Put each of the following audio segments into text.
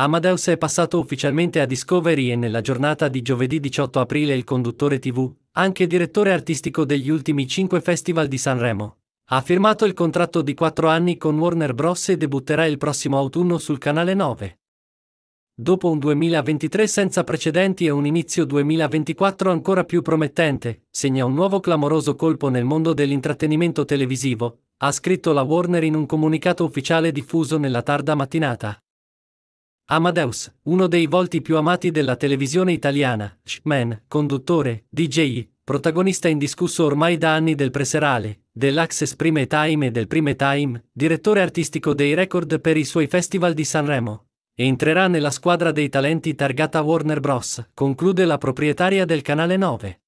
Amadeus è passato ufficialmente a Discovery e nella giornata di giovedì 18 aprile il conduttore TV, anche direttore artistico degli ultimi cinque festival di Sanremo, ha firmato il contratto di quattro anni con Warner Bros. e debutterà il prossimo autunno sul canale 9. Dopo un 2023 senza precedenti e un inizio 2024 ancora più promettente, segna un nuovo clamoroso colpo nel mondo dell'intrattenimento televisivo, ha scritto la Warner in un comunicato ufficiale diffuso nella tarda mattinata. Amadeus, uno dei volti più amati della televisione italiana, man, conduttore, DJ, protagonista indiscusso ormai da anni del Preserale, dell'Access Prime Time e del Prime Time, direttore artistico dei record per i suoi festival di Sanremo. Entrerà nella squadra dei talenti targata Warner Bros., conclude la proprietaria del canale 9.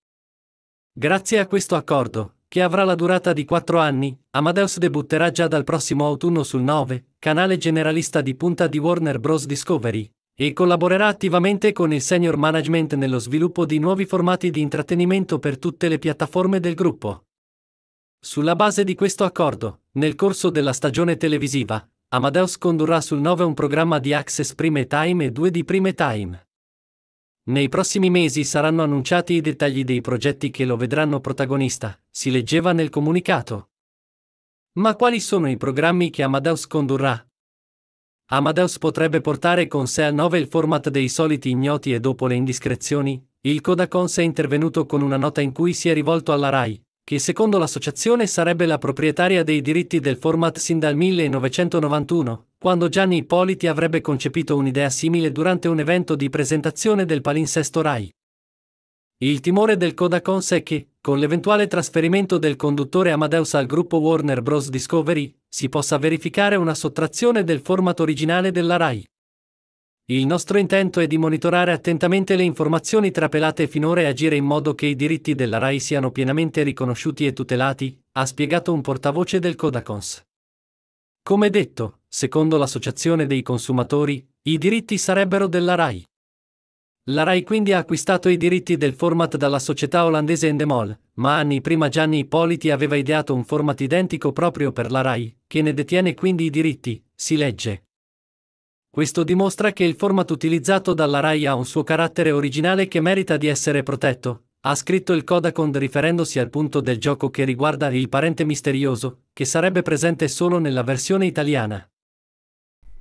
Grazie a questo accordo, che avrà la durata di 4 anni, Amadeus debutterà già dal prossimo autunno sul 9, canale generalista di punta di Warner Bros. Discovery, e collaborerà attivamente con il senior management nello sviluppo di nuovi formati di intrattenimento per tutte le piattaforme del gruppo. Sulla base di questo accordo, nel corso della stagione televisiva, Amadeus condurrà sul 9 un programma di Access Prime Time e due di Prime Time. Nei prossimi mesi saranno annunciati i dettagli dei progetti che lo vedranno protagonista, si leggeva nel comunicato. Ma quali sono i programmi che Amadeus condurrà? Amadeus potrebbe portare con sé a nove il format dei soliti ignoti e dopo le indiscrezioni, il Codacons è intervenuto con una nota in cui si è rivolto alla RAI, che secondo l'associazione sarebbe la proprietaria dei diritti del format sin dal 1991, quando Gianni Ippoliti avrebbe concepito un'idea simile durante un evento di presentazione del palinsesto RAI. Il timore del Kodakons è che, con l'eventuale trasferimento del conduttore Amadeus al gruppo Warner Bros. Discovery, si possa verificare una sottrazione del format originale della RAI. Il nostro intento è di monitorare attentamente le informazioni trapelate finora e agire in modo che i diritti della RAI siano pienamente riconosciuti e tutelati, ha spiegato un portavoce del Kodakons. Come detto, secondo l'Associazione dei Consumatori, i diritti sarebbero della RAI. La RAI quindi ha acquistato i diritti del format dalla società olandese Endemol, ma anni prima Gianni Ippoliti aveva ideato un format identico proprio per la RAI, che ne detiene quindi i diritti, si legge. Questo dimostra che il format utilizzato dalla RAI ha un suo carattere originale che merita di essere protetto, ha scritto il Kodakond riferendosi al punto del gioco che riguarda il parente misterioso, che sarebbe presente solo nella versione italiana.